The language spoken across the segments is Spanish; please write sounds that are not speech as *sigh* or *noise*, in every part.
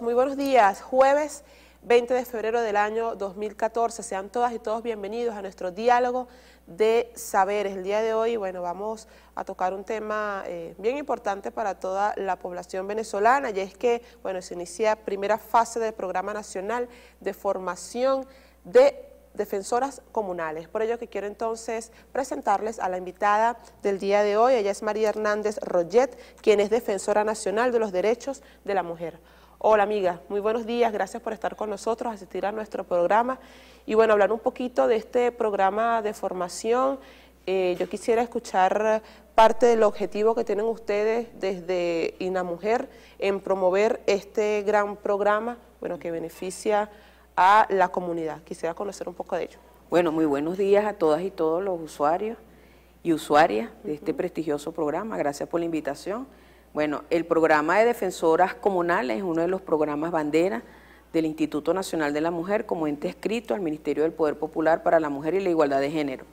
muy buenos días. Jueves 20 de febrero del año 2014. Sean todas y todos bienvenidos a nuestro diálogo de saberes. El día de hoy, bueno, vamos a tocar un tema eh, bien importante para toda la población venezolana y es que, bueno, se inicia primera fase del Programa Nacional de Formación de defensoras comunales. Por ello que quiero entonces presentarles a la invitada del día de hoy, ella es María Hernández Royet, quien es defensora nacional de los derechos de la mujer. Hola amiga, muy buenos días, gracias por estar con nosotros, asistir a nuestro programa y bueno, hablar un poquito de este programa de formación. Eh, yo quisiera escuchar parte del objetivo que tienen ustedes desde INAMUJER en promover este gran programa, bueno, que beneficia a la comunidad. Quisiera conocer un poco de ello. Bueno, muy buenos días a todas y todos los usuarios y usuarias de este prestigioso programa. Gracias por la invitación. Bueno, el programa de defensoras comunales es uno de los programas bandera del Instituto Nacional de la Mujer como ente escrito al Ministerio del Poder Popular para la Mujer y la Igualdad de Género.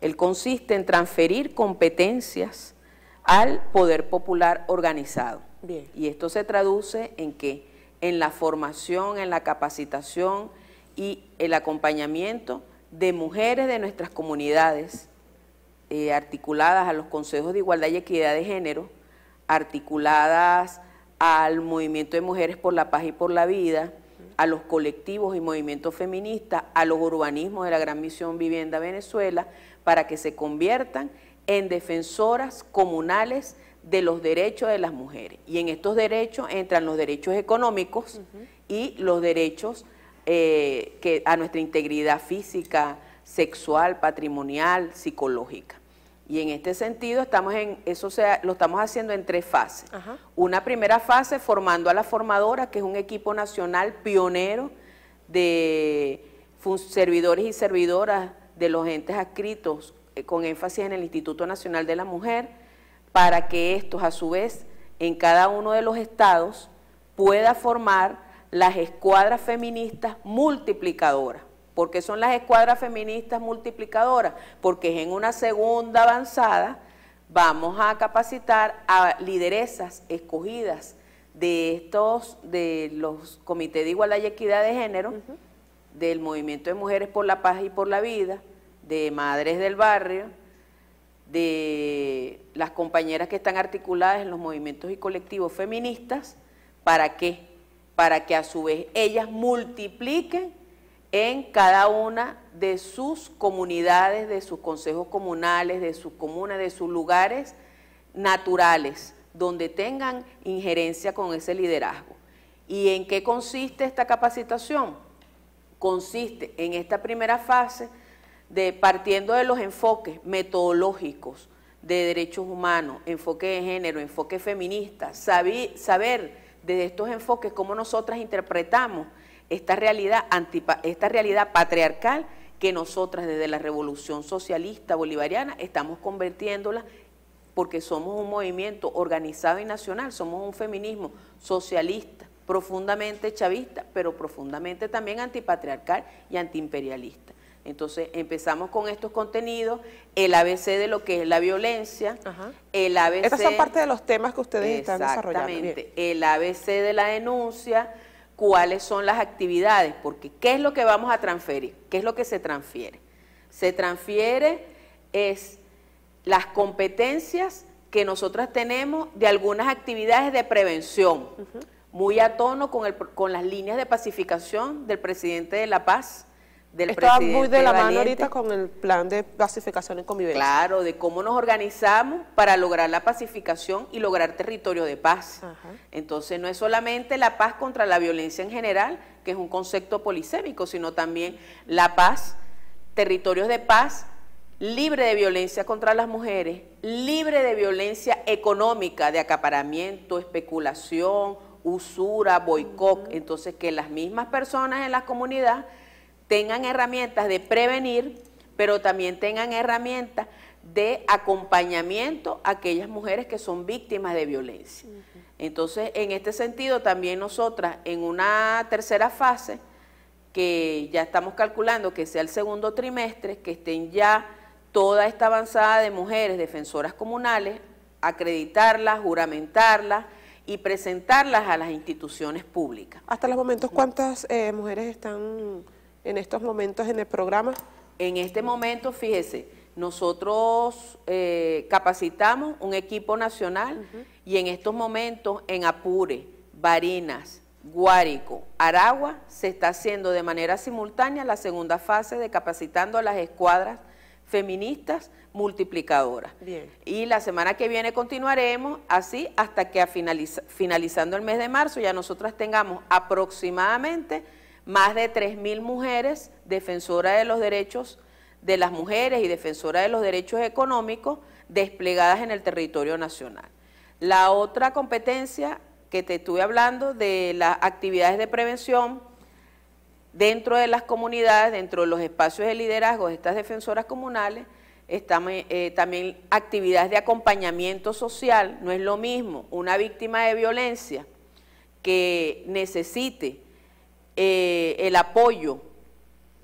Él consiste en transferir competencias al Poder Popular organizado. Bien. Y esto se traduce en que en la formación, en la capacitación y el acompañamiento de mujeres de nuestras comunidades eh, articuladas a los consejos de igualdad y equidad de género, articuladas al movimiento de mujeres por la paz y por la vida, a los colectivos y movimientos feministas, a los urbanismos de la Gran Misión Vivienda Venezuela, para que se conviertan en defensoras comunales de los derechos de las mujeres. Y en estos derechos entran los derechos económicos y los derechos eh, que, a nuestra integridad física, sexual, patrimonial, psicológica. Y en este sentido, estamos en, eso lo estamos haciendo en tres fases. Una primera fase formando a la formadora, que es un equipo nacional pionero de servidores y servidoras de los entes adscritos eh, con énfasis en el Instituto Nacional de la Mujer, para que estos a su vez en cada uno de los estados pueda formar las escuadras feministas multiplicadoras porque son las escuadras feministas multiplicadoras, porque en una segunda avanzada vamos a capacitar a lideresas escogidas de estos, de los comités de igualdad y equidad de género, del movimiento de mujeres por la paz y por la vida, de madres del barrio, de las compañeras que están articuladas en los movimientos y colectivos feministas, ¿para qué? Para que a su vez ellas multipliquen en cada una de sus comunidades, de sus consejos comunales, de sus comunas, de sus lugares naturales, donde tengan injerencia con ese liderazgo. ¿Y en qué consiste esta capacitación? Consiste en esta primera fase de partiendo de los enfoques metodológicos de derechos humanos, enfoque de género, enfoque feminista, saber desde estos enfoques cómo nosotras interpretamos esta realidad, esta realidad patriarcal que nosotras desde la revolución socialista bolivariana estamos convirtiéndola porque somos un movimiento organizado y nacional, somos un feminismo socialista, profundamente chavista, pero profundamente también antipatriarcal y antiimperialista. Entonces empezamos con estos contenidos, el ABC de lo que es la violencia, el ABC... Estas son parte de los temas que ustedes están desarrollando. Exactamente, el ABC de la denuncia, cuáles son las actividades, porque ¿qué es lo que vamos a transferir? ¿Qué es lo que se transfiere? Se transfiere es las competencias que nosotras tenemos de algunas actividades de prevención, muy a tono con, el, con las líneas de pacificación del presidente de La Paz, del Está muy de la mano ahorita con el plan de pacificación en convivencia. Claro, de cómo nos organizamos para lograr la pacificación y lograr territorio de paz. Entonces no es solamente la paz contra la violencia en general, que es un concepto polisémico, sino también la paz, territorios de paz libre de violencia contra las mujeres, libre de violencia económica, de acaparamiento, especulación, usura, boicot. Entonces que las mismas personas en las comunidades tengan herramientas de prevenir, pero también tengan herramientas de acompañamiento a aquellas mujeres que son víctimas de violencia. Entonces, en este sentido, también nosotras, en una tercera fase, que ya estamos calculando que sea el segundo trimestre, que estén ya toda esta avanzada de mujeres defensoras comunales, acreditarlas, juramentarlas y presentarlas a las instituciones públicas. Hasta los momentos, ¿cuántas eh, mujeres están en estos momentos en el programa? En este momento, fíjese, nosotros eh, capacitamos un equipo nacional y en estos momentos en Apure, Barinas, Guárico, Aragua, se está haciendo de manera simultánea la segunda fase de capacitando a las escuadras feministas multiplicadoras. Bien. Y la semana que viene continuaremos así hasta que finalizando el mes de marzo ya nosotras tengamos aproximadamente más de 3.000 mujeres defensoras de los derechos de las mujeres y defensoras de los derechos económicos desplegadas en el territorio nacional. La otra competencia que te estuve hablando de las actividades de prevención dentro de las comunidades, dentro de los espacios de liderazgo de estas defensoras comunales, están eh, también actividades de acompañamiento social. No es lo mismo una víctima de violencia que necesite eh, el apoyo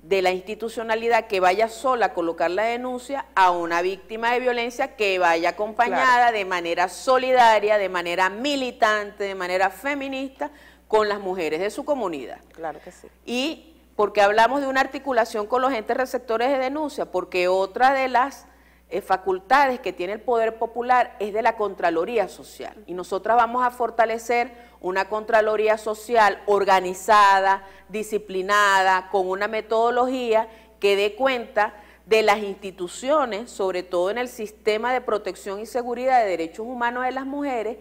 de la institucionalidad que vaya sola a colocar la denuncia a una víctima de violencia que vaya acompañada de manera solidaria, de manera militante, de manera feminista con las mujeres de su comunidad. Claro que sí. Y porque hablamos de una articulación con los entes receptores de denuncia, porque otra de las eh, facultades que tiene el Poder Popular es de la Contraloría Social. Y nosotras vamos a fortalecer una Contraloría Social organizada, disciplinada, con una metodología que dé cuenta de las instituciones, sobre todo en el sistema de protección y seguridad de derechos humanos de las mujeres,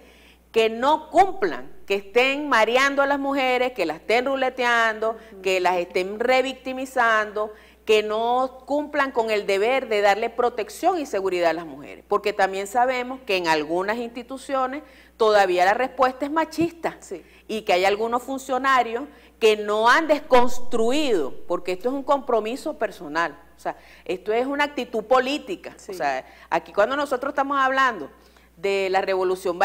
que no cumplan, que estén mareando a las mujeres, que las estén ruleteando, que las estén revictimizando, que no cumplan con el deber de darle protección y seguridad a las mujeres, porque también sabemos que en algunas instituciones todavía la respuesta es machista y que hay algunos funcionarios que no han desconstruido, porque esto es un compromiso personal, o sea, esto es una actitud política, o sea, aquí cuando nosotros estamos hablando de la revolución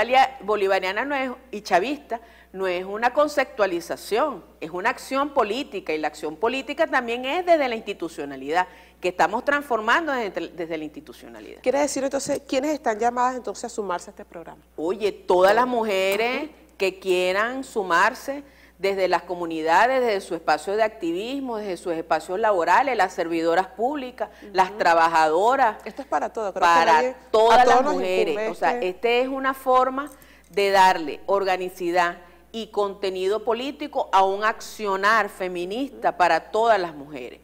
bolivariana y chavista, no es una conceptualización, es una acción política y la acción política también es desde la institucionalidad, que estamos transformando desde, la institucionalidad. Quiere decir entonces, ¿quiénes están llamadas entonces a sumarse a este programa? Oye, todas las mujeres que quieran sumarse desde las comunidades, desde su espacio de activismo, desde sus espacios laborales, las servidoras públicas, las trabajadoras. Esto es para todo, para todas las mujeres. O sea, este es una forma de darle organicidad, y contenido político a un accionar feminista para todas las mujeres,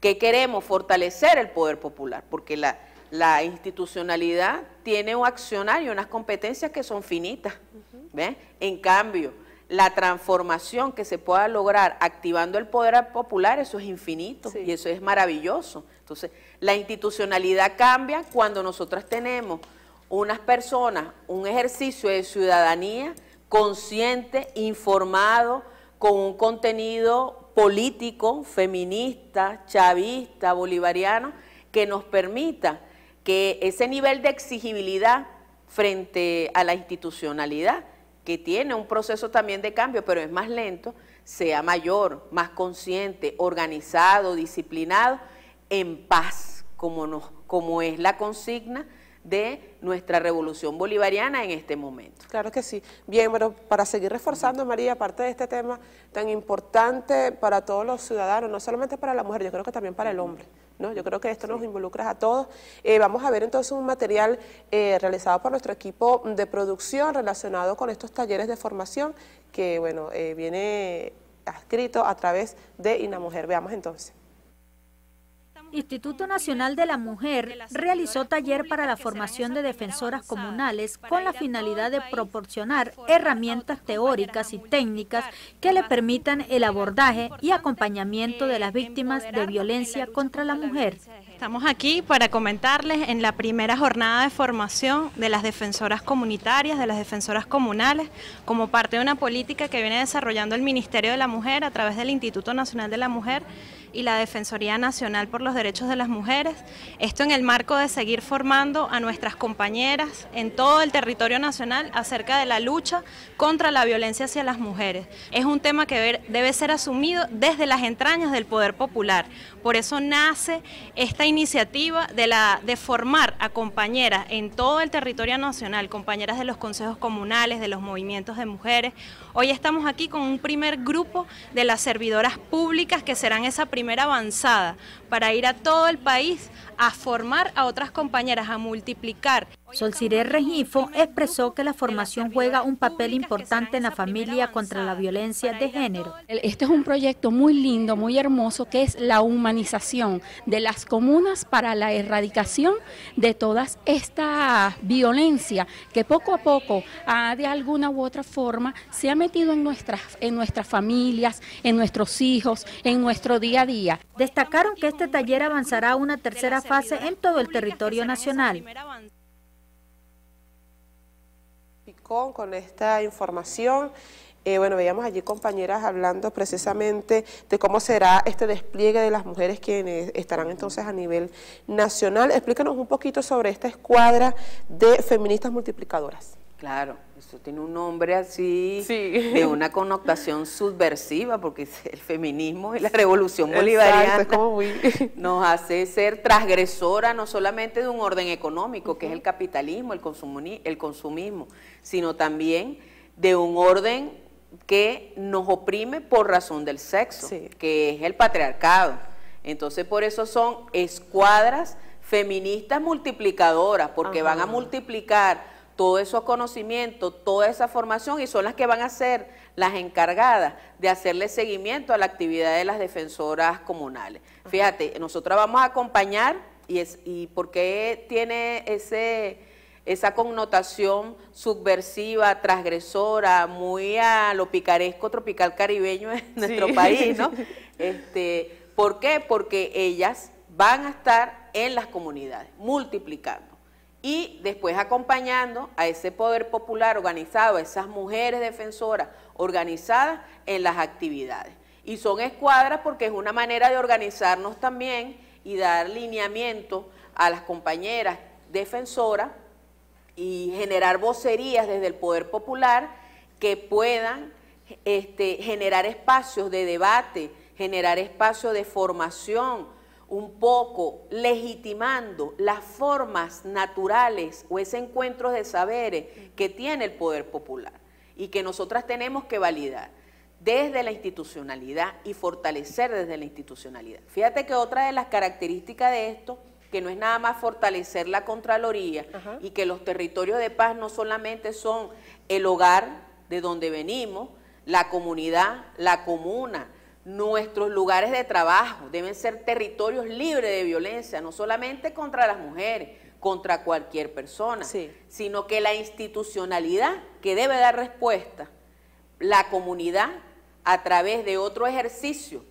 que queremos fortalecer el poder popular, porque la, institucionalidad tiene un accionar y unas competencias que son finitas. En cambio, la transformación que se pueda lograr activando el poder popular, eso es infinito y eso es maravilloso. Entonces, la institucionalidad cambia cuando nosotras tenemos unas personas, un ejercicio de ciudadanía consciente, informado, con un contenido político, feminista, chavista, bolivariano, que nos permita que ese nivel de exigibilidad frente a la institucionalidad, que tiene un proceso también de cambio, pero es más lento, sea mayor, más consciente, organizado, disciplinado, en paz, como, es la consigna de nuestra revolución bolivariana en este momento. Claro que sí. Bien, pero para seguir reforzando, María, aparte de este tema tan importante para todos los ciudadanos, no solamente para la mujer, yo creo que también para el hombre. ¿no? Yo creo que esto nos involucra a todos. Eh, vamos a ver entonces un material eh, realizado por nuestro equipo de producción relacionado con estos talleres de formación que, bueno, eh, viene adscrito a través de Inamujer. Veamos entonces. Instituto Nacional de la Mujer realizó taller para la formación de defensoras comunales con la finalidad de proporcionar herramientas teóricas y técnicas que le permitan el abordaje y acompañamiento de las víctimas de violencia contra la mujer. Estamos aquí para comentarles en la primera jornada de formación de las defensoras comunitarias, de las defensoras comunales, como parte de una política que viene desarrollando el Ministerio de la Mujer a través del Instituto Nacional de la Mujer y la Defensoría Nacional por los Derechos de las Mujeres. Esto en el marco de seguir formando a nuestras compañeras en todo el territorio nacional acerca de la lucha contra la violencia hacia las mujeres. Es un tema que debe ser asumido desde las entrañas del poder popular. Por eso nace esta iniciativa de, la, de formar a compañeras en todo el territorio nacional, compañeras de los consejos comunales, de los movimientos de mujeres. Hoy estamos aquí con un primer grupo de las servidoras públicas que serán esa primera primera avanzada para ir a todo el país a formar a otras compañeras, a multiplicar Solciré Regifo expresó que la formación juega un papel importante en la familia contra la violencia de género. Este es un proyecto muy lindo, muy hermoso, que es la humanización de las comunas para la erradicación de toda esta violencia que poco a poco, ah, de alguna u otra forma, se ha metido en nuestras, en nuestras familias, en nuestros hijos, en nuestro día a día. Destacaron que este taller avanzará a una tercera fase en todo el territorio nacional con esta información. Eh, bueno, veíamos allí compañeras hablando precisamente de cómo será este despliegue de las mujeres quienes estarán entonces a nivel nacional. Explícanos un poquito sobre esta escuadra de feministas multiplicadoras. Claro, eso tiene un nombre así de una connotación subversiva, porque el feminismo y la revolución bolivariana *laughs* nos hace ser transgresora no solamente de un orden económico, que es el capitalismo, el, el consumismo, sino también de un orden que nos oprime por razón del sexo, que es el patriarcado. Entonces, por eso son escuadras feministas multiplicadoras, porque van a multiplicar todos esos conocimientos, toda esa formación y son las que van a ser las encargadas de hacerle seguimiento a la actividad de las defensoras comunales. Fíjate, nosotros vamos a acompañar y, es, y por qué tiene ese esa connotación subversiva, transgresora, muy a lo picaresco tropical caribeño en nuestro país, ¿no? *laughs* Este, ¿Por qué? Porque ellas van a estar en las comunidades, multiplicando y después acompañando a ese poder popular organizado, a esas mujeres defensoras organizadas en las actividades. Y son escuadras porque es una manera de organizarnos también y dar lineamiento a las compañeras defensoras y generar vocerías desde el poder popular que puedan este, generar espacios de debate, generar espacios de formación, un poco legitimando las formas naturales o ese encuentro de saberes que tiene el poder popular y que nosotras tenemos que validar desde la institucionalidad y fortalecer desde la institucionalidad. Fíjate que otra de las características de esto, que no es nada más fortalecer la Contraloría y que los territorios de paz no solamente son el hogar de donde venimos, la comunidad, la comuna, Nuestros lugares de trabajo deben ser territorios libres de violencia, no solamente contra las mujeres, contra cualquier persona, sino que la institucionalidad que debe dar respuesta, la comunidad, a través de otro ejercicio,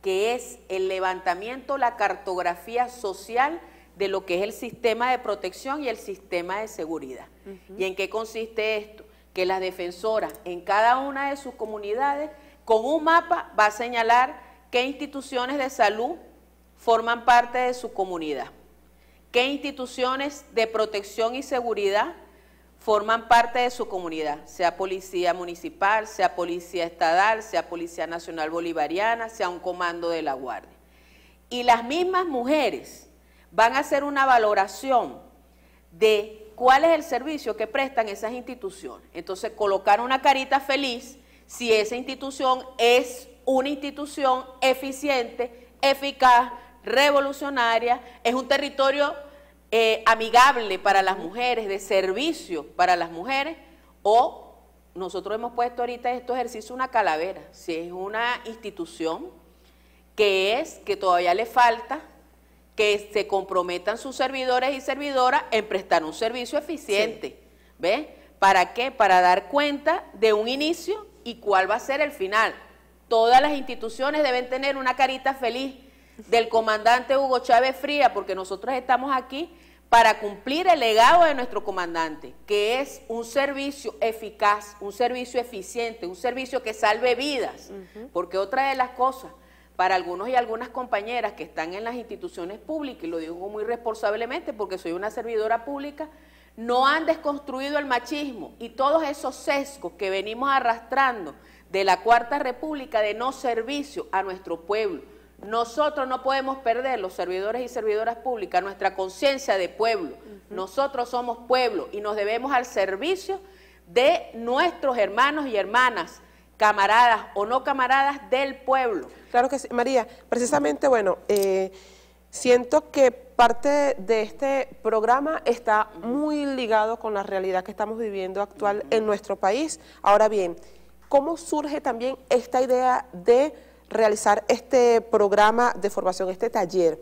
que es el levantamiento, la cartografía social de lo que es el sistema de protección y el sistema de seguridad. ¿Y en qué consiste esto? Que las defensoras en cada una de sus comunidades con un mapa va a señalar qué instituciones de salud forman parte de su comunidad, qué instituciones de protección y seguridad forman parte de su comunidad, sea policía municipal, sea policía estatal, sea policía nacional bolivariana, sea un comando de la guardia. Y las mismas mujeres van a hacer una valoración de cuál es el servicio que prestan esas instituciones. Entonces, colocar una carita feliz si esa institución es una institución eficiente, eficaz, revolucionaria, es un territorio eh, amigable para las mujeres, de servicio para las mujeres, o nosotros hemos puesto ahorita este ejercicio una calavera, si es una institución que es, que todavía le falta, que se comprometan sus servidores y servidoras en prestar un servicio eficiente, ¿ves? ¿Para qué? Para dar cuenta de un inicio y cuál va a ser el final. Todas las instituciones deben tener una carita feliz del comandante Hugo Chávez Fría, porque nosotros estamos aquí para cumplir el legado de nuestro comandante, que es un servicio eficaz, un servicio eficiente, un servicio que salve vidas, porque otra de las cosas para algunos y algunas compañeras que están en las instituciones públicas, y lo digo muy responsablemente porque soy una servidora pública, no han desconstruido el machismo y todos esos sesgos que venimos arrastrando de la Cuarta República de no servicio a nuestro pueblo. Nosotros no podemos perder, los servidores y servidoras públicas, nuestra conciencia de pueblo. Nosotros somos pueblo y nos debemos al servicio de nuestros hermanos y hermanas, camaradas o no camaradas del pueblo. Claro que sí, María. Precisamente, bueno, eh, siento que parte de este programa está muy ligado con la realidad que estamos viviendo actual en nuestro país. Ahora bien, ¿cómo surge también esta idea de realizar este programa de formación, este taller?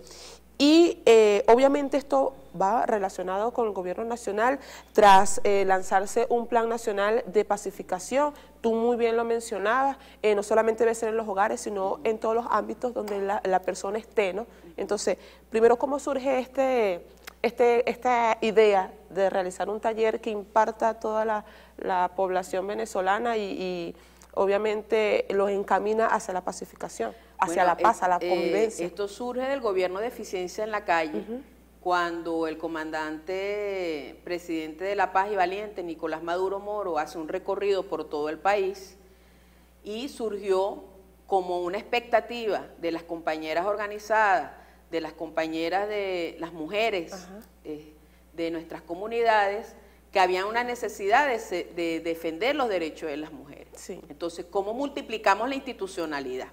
Y eh, obviamente esto va relacionado con el gobierno nacional tras eh, lanzarse un plan nacional de pacificación. Tú muy bien lo mencionabas, eh, no solamente debe ser en los hogares, sino en todos los ámbitos donde la, persona esté. ¿no? Entonces, primero, ¿cómo surge este, este, esta idea de realizar un taller que imparta a toda la, población venezolana y obviamente los encamina hacia la pacificación, hacia la eh, paz, a la eh, convivencia. esto surge del gobierno de eficiencia en la calle, cuando el comandante presidente de La Paz y Valiente, Nicolás Maduro Moro, hace un recorrido por todo el país y surgió como una expectativa de las compañeras organizadas, de las compañeras de las mujeres eh, de nuestras comunidades, que había una necesidad de, defender los derechos de las mujeres. Entonces, ¿cómo multiplicamos la institucionalidad?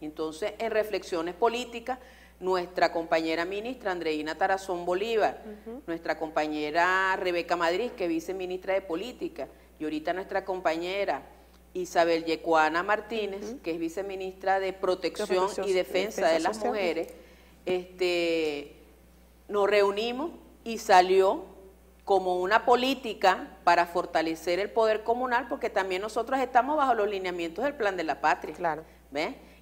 Entonces, en reflexiones políticas, nuestra compañera ministra Andreina Tarazón Bolívar, nuestra compañera Rebeca Madrid, que es viceministra de Política, y ahorita nuestra compañera Isabel Yecuana Martínez, que es viceministra de Protección, y Defensa, de, de las Mujeres, este, nos reunimos y salió como una política para fortalecer el poder comunal, porque también nosotros estamos bajo los lineamientos del plan de la patria. Claro.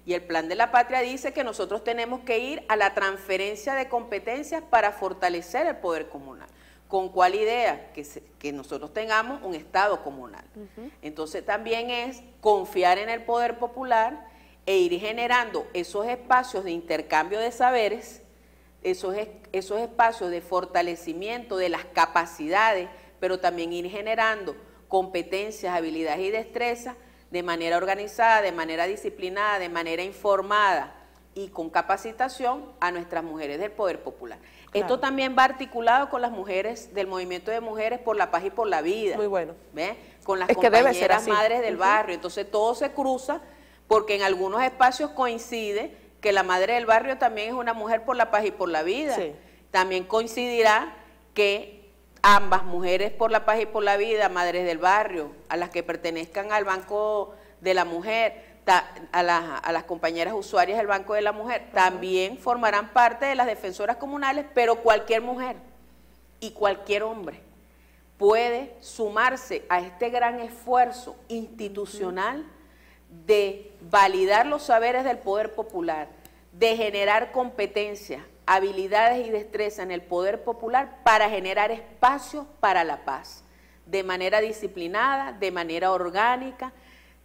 Y el plan de la patria dice que nosotros tenemos que ir a la transferencia de competencias para fortalecer el poder comunal. ¿Con cuál idea? Que, nosotros tengamos un Estado comunal. Entonces también es confiar en el poder popular e ir generando esos espacios de intercambio de saberes esos, esos espacios de fortalecimiento de las capacidades, pero también ir generando competencias, habilidades y destrezas de manera organizada, de manera disciplinada, de manera informada y con capacitación a nuestras mujeres del poder popular. Esto también va articulado con las mujeres del movimiento de mujeres por la paz y por la vida. Muy bueno. Con las compañeras madres del barrio. Entonces todo se cruza porque en algunos espacios coincide que la madre del barrio también es una mujer por la paz y por la vida. También coincidirá que ambas mujeres por la paz y por la vida, madres del barrio, a las que pertenezcan al Banco de la Mujer, a, las, compañeras usuarias del Banco de la Mujer, también formarán parte de las defensoras comunales, pero cualquier mujer y cualquier hombre puede sumarse a este gran esfuerzo institucional de validar los saberes del poder popular, de generar competencias, habilidades y destreza en el poder popular para generar espacios para la paz, de manera disciplinada, de manera orgánica,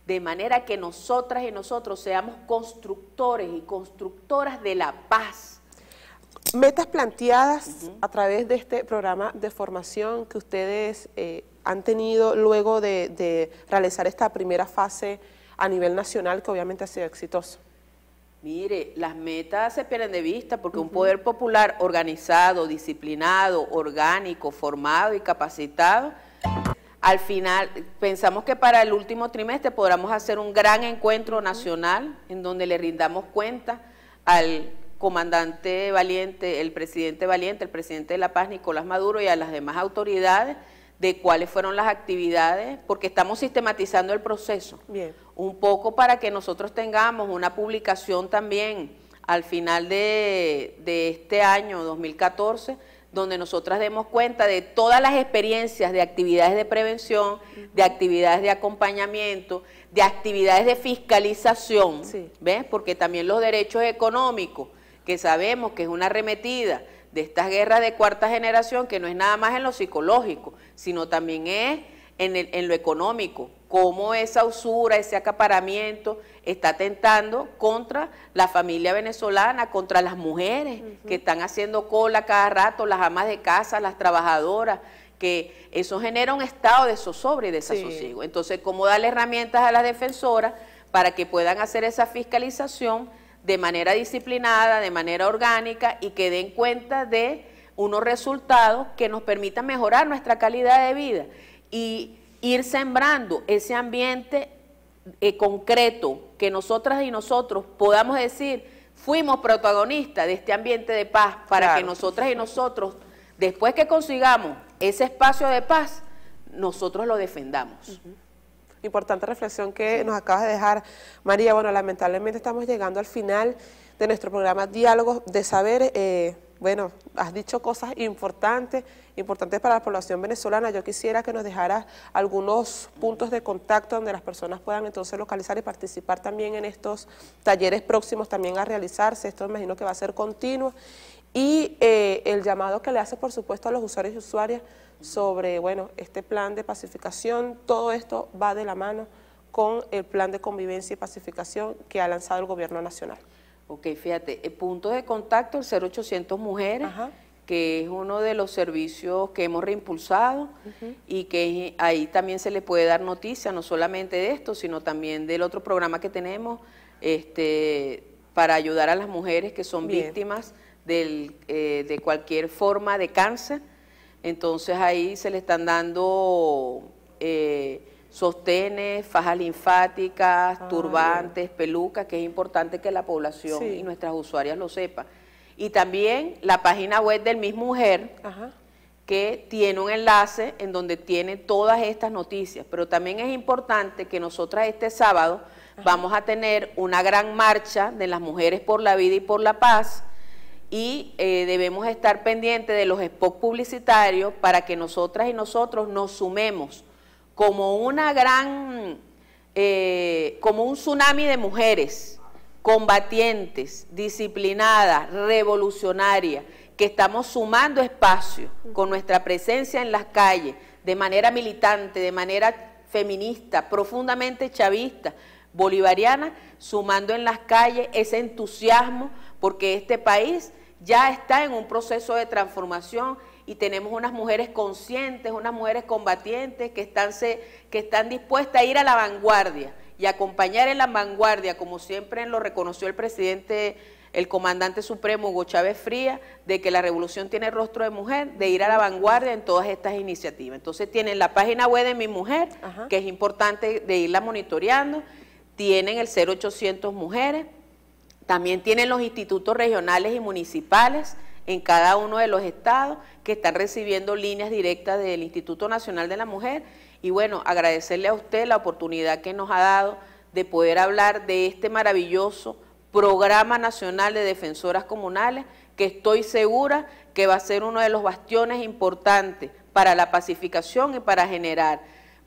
de manera que nosotras y nosotros seamos constructores y constructoras de la paz. Metas planteadas a través de este programa de formación que ustedes eh, han tenido luego de, de realizar esta primera fase a nivel nacional que obviamente ha sido exitoso. Mire, las metas se pierden de vista porque un poder popular organizado, disciplinado, orgánico, formado y capacitado, al final pensamos que para el último trimestre podamos hacer un gran encuentro nacional en donde le rindamos cuenta al comandante valiente, el presidente valiente, el presidente de la paz, Nicolás Maduro, y a las demás autoridades de cuáles fueron las actividades, porque estamos sistematizando el proceso. Bien. Un poco para que nosotros tengamos una publicación también al final de, este año 2014 donde nosotras demos cuenta de todas las experiencias de actividades de prevención, de actividades de acompañamiento, de actividades de fiscalización, ¿ves? Porque también los derechos económicos, que sabemos que es una arremetida, de estas guerras de cuarta generación, que no es nada más en lo psicológico, sino también es en, lo económico, cómo esa usura, ese acaparamiento está atentando contra la familia venezolana, contra las mujeres que están haciendo cola cada rato, las amas de casa, las trabajadoras, que eso genera un estado de sosobre y desasosiego. Entonces, ¿cómo darle herramientas a las defensoras para que puedan hacer esa fiscalización de manera disciplinada, de manera orgánica y que den cuenta de unos resultados que nos permitan mejorar nuestra calidad de vida y ir sembrando ese ambiente eh, concreto que nosotras y nosotros podamos decir, fuimos protagonistas de este ambiente de paz para que nosotras y nosotros, después que consigamos ese espacio de paz, nosotros lo defendamos importante reflexión que nos acabas de dejar, María. Bueno, lamentablemente estamos llegando al final de nuestro programa Diálogos de Saber. Eh, bueno, has dicho cosas importantes, importantes para la población venezolana. Yo quisiera que nos dejaras algunos puntos de contacto donde las personas puedan entonces localizar y participar también en estos talleres próximos también a realizarse. Esto me imagino que va a ser continuo. Y eh, el llamado que le hace, por supuesto, a los usuarios y usuarias sobre bueno, este plan de pacificación. Todo esto va de la mano con el plan de convivencia y pacificación que ha lanzado el gobierno nacional. Ok, fíjate, el punto de contacto, el 0800 Mujeres, que es uno de los servicios que hemos reimpulsado y que ahí también se le puede dar noticia, no solamente de esto, sino también del otro programa que tenemos este, para ayudar a las mujeres que son víctimas eh, de cualquier forma de cáncer entonces ahí se le están dando eh, sostenes, fajas linfáticas, ah, turbantes, pelucas, que es importante que la población y nuestras usuarias lo sepan. Y también la página web del Miss Mujer, que tiene un enlace en donde tiene todas estas noticias. Pero también es importante que nosotras este sábado vamos a tener una gran marcha de las mujeres por la vida y por la paz y eh, debemos estar pendientes de los spots publicitarios para que nosotras y nosotros nos sumemos como una gran, eh, como un tsunami de mujeres combatientes, disciplinadas, revolucionarias, que estamos sumando espacio con nuestra presencia en las calles, de manera militante, de manera feminista, profundamente chavista, bolivariana, sumando en las calles ese entusiasmo porque este país ya está en un proceso de transformación y tenemos unas mujeres conscientes, unas mujeres combatientes que están, que están dispuestas a ir a la vanguardia y acompañar en la vanguardia, como siempre lo reconoció el presidente, el comandante supremo Hugo Chávez Fría, de que la revolución tiene rostro de mujer, de ir a la vanguardia en todas estas iniciativas. Entonces tienen la página web de Mi Mujer, que es importante de irla monitoreando, tienen el 0800 Mujeres, también tienen los institutos regionales y municipales en cada uno de los estados que están recibiendo líneas directas del Instituto Nacional de la Mujer. Y bueno, agradecerle a usted la oportunidad que nos ha dado de poder hablar de este maravilloso programa nacional de defensoras comunales que estoy segura que va a ser uno de los bastiones importantes para la pacificación y para generar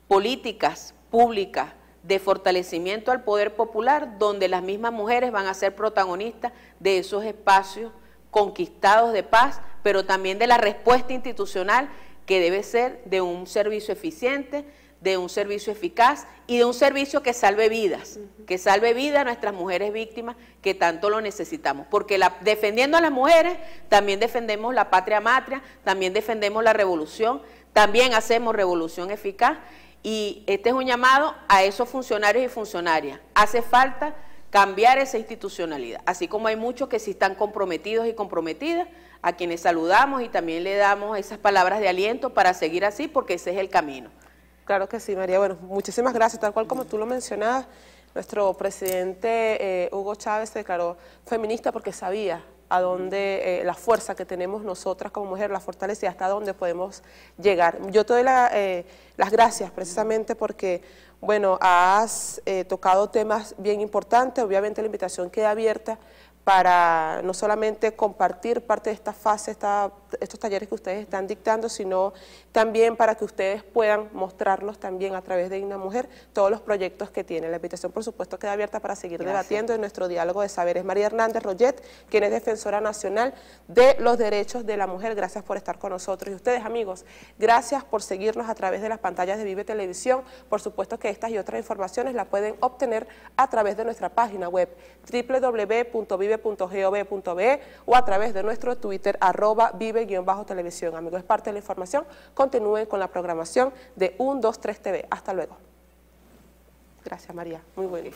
políticas públicas de fortalecimiento al poder popular, donde las mismas mujeres van a ser protagonistas de esos espacios conquistados de paz, pero también de la respuesta institucional que debe ser de un servicio eficiente, de un servicio eficaz y de un servicio que salve vidas, que salve vida a nuestras mujeres víctimas que tanto lo necesitamos. Porque defendiendo a las mujeres, también defendemos la patria matria, también defendemos la revolución, también hacemos revolución eficaz y este es un llamado a esos funcionarios y funcionarias. Hace falta cambiar esa institucionalidad, así como hay muchos que sí están comprometidos y comprometidas, a quienes saludamos y también le damos esas palabras de aliento para seguir así, porque ese es el camino. Claro que sí, María. Bueno, muchísimas gracias. Tal cual como tú lo mencionabas, nuestro presidente eh, Hugo Chávez se declaró feminista porque sabía a dónde eh, la fuerza que tenemos nosotras como mujeres, la fortaleza hasta dónde podemos llegar. Yo te doy eh, las gracias precisamente porque, bueno, has eh, tocado temas bien importantes, obviamente la invitación queda abierta para no solamente compartir parte de esta fase, esta estos talleres que ustedes están dictando, sino también para que ustedes puedan mostrarnos también a través de Igna Mujer todos los proyectos que tienen. La invitación, por supuesto, queda abierta para seguir debatiendo en nuestro diálogo de saberes. María Hernández Royet, quien es defensora nacional de los derechos de la mujer. Gracias por estar con nosotros. Y ustedes, amigos, gracias por seguirnos a través de las pantallas de Vive Televisión. Por supuesto que estas y otras informaciones las pueden obtener a través de nuestra página web www.vive.gov.be o a través de nuestro Twitter, arroba vive bajo televisión Amigos, es parte de la información. Continúen con la programación de 123 TV. Hasta luego. Gracias, María. Muy buenísimo